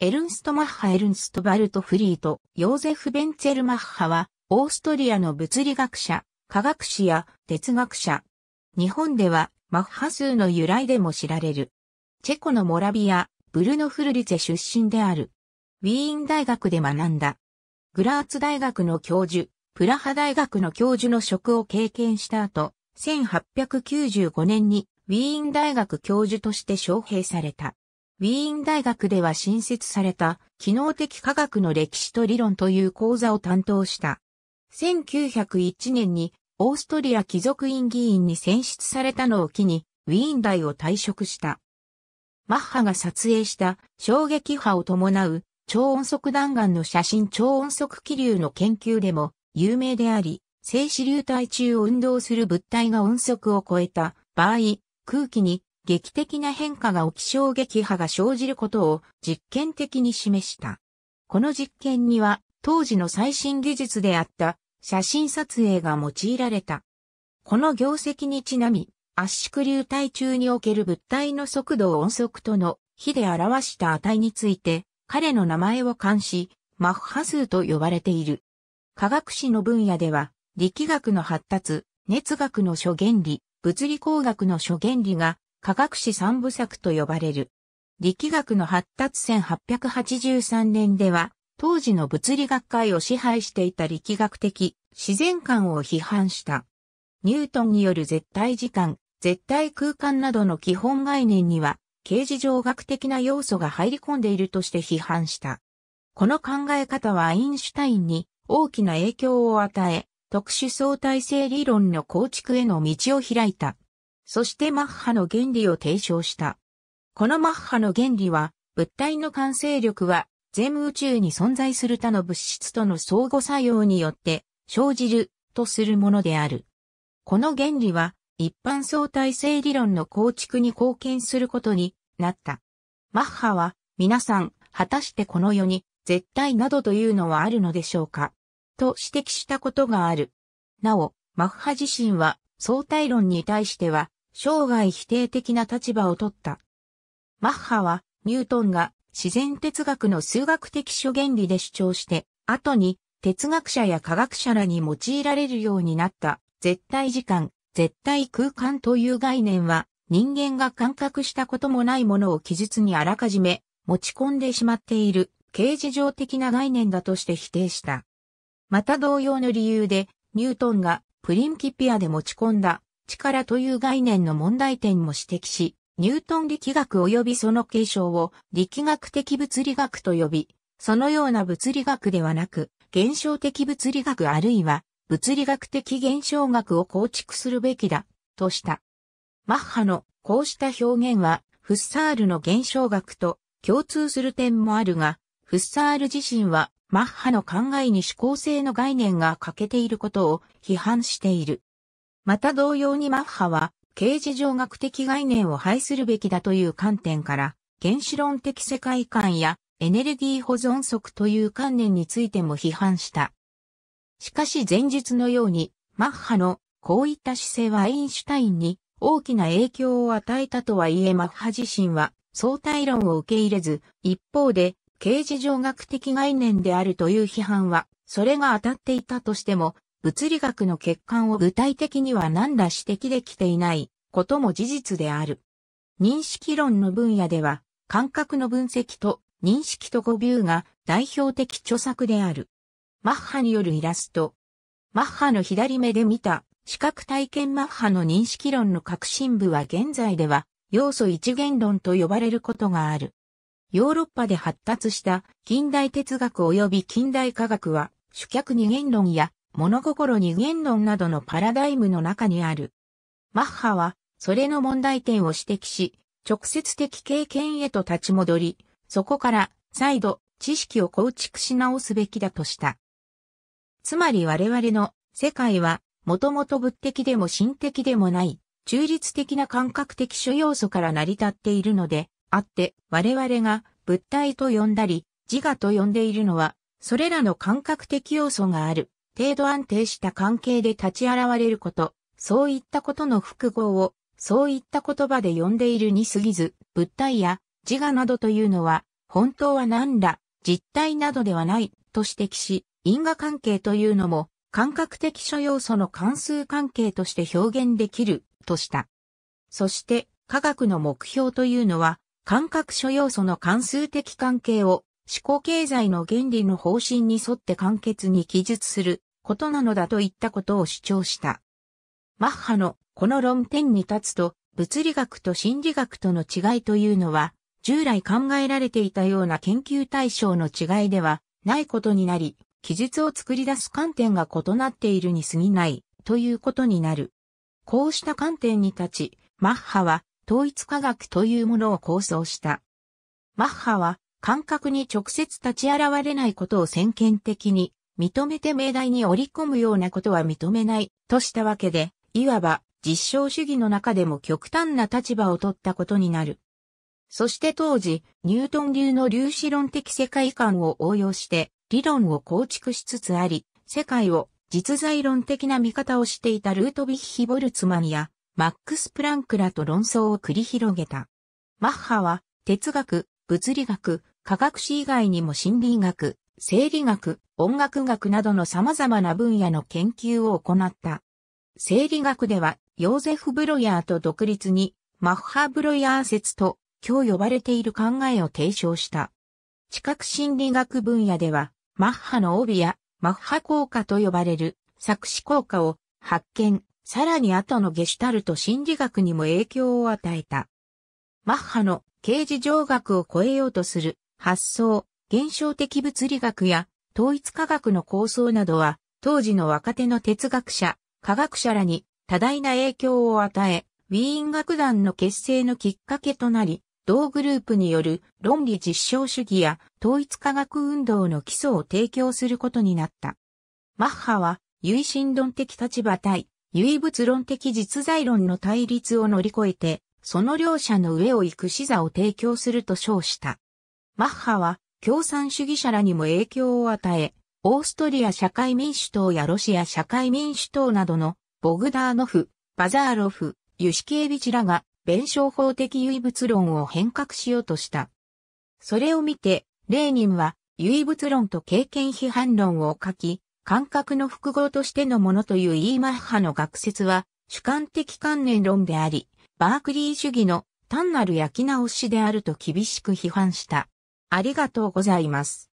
エルンスト・マッハ・エルンスト・バルト・フリート、ヨーゼフ・ベンツェル・マッハは、オーストリアの物理学者、科学史や哲学者。日本では、マッハ数の由来でも知られる。チェコのモラビア、ブルノ・フルリツェ出身である。ウィーン大学で学んだ。グラーツ大学の教授、プラハ大学の教授の職を経験した後、1895年にウィーン大学教授として招聘された。ウィーン大学では新設された機能的科学の歴史と理論という講座を担当した。1901年にオーストリア貴族院議員に選出されたのを機にウィーン大を退職した。マッハが撮影した衝撃波を伴う超音速弾丸の写真超音速気流の研究でも有名であり、静止流体中を運動する物体が音速を超えた場合、空気に劇的な変化が起き衝撃波が生じることを実験的に示した。この実験には当時の最新技術であった写真撮影が用いられた。この業績にちなみ、圧縮流体中における物体の速度を音速との比で表した値について、彼の名前を冠し、マッハ数と呼ばれている。科学史の分野では、力学の発達、熱学の諸原理、物理工学の諸原理が科学史三部作と呼ばれる。力学の発達1883年では、当時の物理学会を支配していた力学的自然観を批判した。ニュートンによる絶対時間、絶対空間などの基本概念には、形事上学的な要素が入り込んでいるとして批判した。この考え方はアインシュタインに大きな影響を与え、特殊相対性理論の構築への道を開いた。そしてマッハの原理を提唱した。このマッハの原理は、物体の完成力は、全宇宙に存在する他の物質との相互作用によって生じるとするものである。この原理は、一般相対性理論の構築に貢献することになった。マッハは、皆さん、果たしてこの世に絶対などというのはあるのでしょうかと指摘したことがある。なお、マッハ自身は相対論に対しては生涯否定的な立場を取った。マッハは、ニュートンが自然哲学の数学的諸原理で主張して、後に哲学者や科学者らに用いられるようになった絶対時間、絶対空間という概念は人間が感覚したこともないものを記述にあらかじめ持ち込んでしまっている形事上的な概念だとして否定した。また同様の理由でニュートンがプリンキピアで持ち込んだ力という概念の問題点も指摘し、ニュートン力学及びその継承を力学的物理学と呼び、そのような物理学ではなく、現象的物理学あるいは物理学的現象学を構築するべきだ、とした。マッハのこうした表現は、フッサールの現象学と共通する点もあるが、フッサール自身はマッハの考えに思考性の概念が欠けていることを批判している。また同様にマッハは、形事上学的概念を排するべきだという観点から、原子論的世界観やエネルギー保存則という観念についても批判した。しかし前述のように、マッハのこういった姿勢はアインシュタインに大きな影響を与えたとはいえマッハ自身は相対論を受け入れず、一方で、形事上学的概念であるという批判は、それが当たっていたとしても、物理学の欠陥を具体的には何ら指摘できていないことも事実である。認識論の分野では、感覚の分析と認識と語謬が代表的著作である。マッハによるイラスト。マッハの左目で見た視覚体験マッハの認識論の核心部は現在では要素一元論と呼ばれることがある。ヨーロッパで発達した近代哲学及び近代科学は主客二元論や物心二元論などのパラダイムの中にある。マッハは、それの問題点を指摘し、直接的経験へと立ち戻り、そこから再度知識を構築し直すべきだとした。つまり我々の世界は、もともと物的でも心的でもない、中立的な感覚的諸要素から成り立っているので、あって我々が物体と呼んだり、自我と呼んでいるのは、それらの感覚的要素がある程度安定した関係で立ち現れること、そういったことの複合を、そういった言葉で呼んでいるに過ぎず、物体や自我などというのは、本当は何ら、実体などではない、と指摘し、因果関係というのも、感覚的諸要素の関数関係として表現できる、とした。そして、科学の目標というのは、感覚諸要素の関数的関係を思考経済の原理の方針に沿って簡潔に記述することなのだといったことを主張した。マッハのこの論点に立つと、物理学と心理学との違いというのは、従来考えられていたような研究対象の違いではないことになり、記述を作り出す観点が異なっているに過ぎないということになる。こうした観点に立ち、マッハは統一科学というものを構想した。マッハは感覚に直接立ち現れないことを先見的に認めて命題に織り込むようなことは認めないとしたわけで、いわば実証主義の中でも極端な立場を取ったことになる。そして当時、ニュートン流の粒子論的世界観を応用して理論を構築しつつあり、世界を実在論的な見方をしていたルートヴィッヒ・ボルツマンやマックス・プランクらと論争を繰り広げた。マッハは哲学、物理学、科学史以外にも心理学、生理学、音楽学などの様々な分野の研究を行った。生理学では、ヨーゼフ・ブロヤーと独立に、マッハ・ブロヤー説と、今日呼ばれている考えを提唱した。知覚心理学分野では、マッハの帯や、マッハ効果と呼ばれる、作詞効果を発見、さらに後のゲシュタルト心理学にも影響を与えた。マッハの刑事上学を超えようとする発想、現象的物理学や統一科学の構想などは、当時の若手の哲学者、科学者らに多大な影響を与え、ウィーン楽団の結成のきっかけとなり、同グループによる論理実証主義や統一科学運動の基礎を提供することになった。マッハは、唯心論的立場対、唯物論的実在論の対立を乗り越えて、その両者の上を行く視座を提供すると称した。マッハは、共産主義者らにも影響を与え、オーストリア社会民主党やロシア社会民主党などのボグダーノフ、バザーロフ、ユシケービチらが弁証法的唯物論を変革しようとした。それを見て、レーニンは唯物論と経験批判論を書き、感覚の複合としてのものというイーマッハの学説は主観的観念論であり、バークリー主義の単なる焼き直しであると厳しく批判した。ありがとうございます。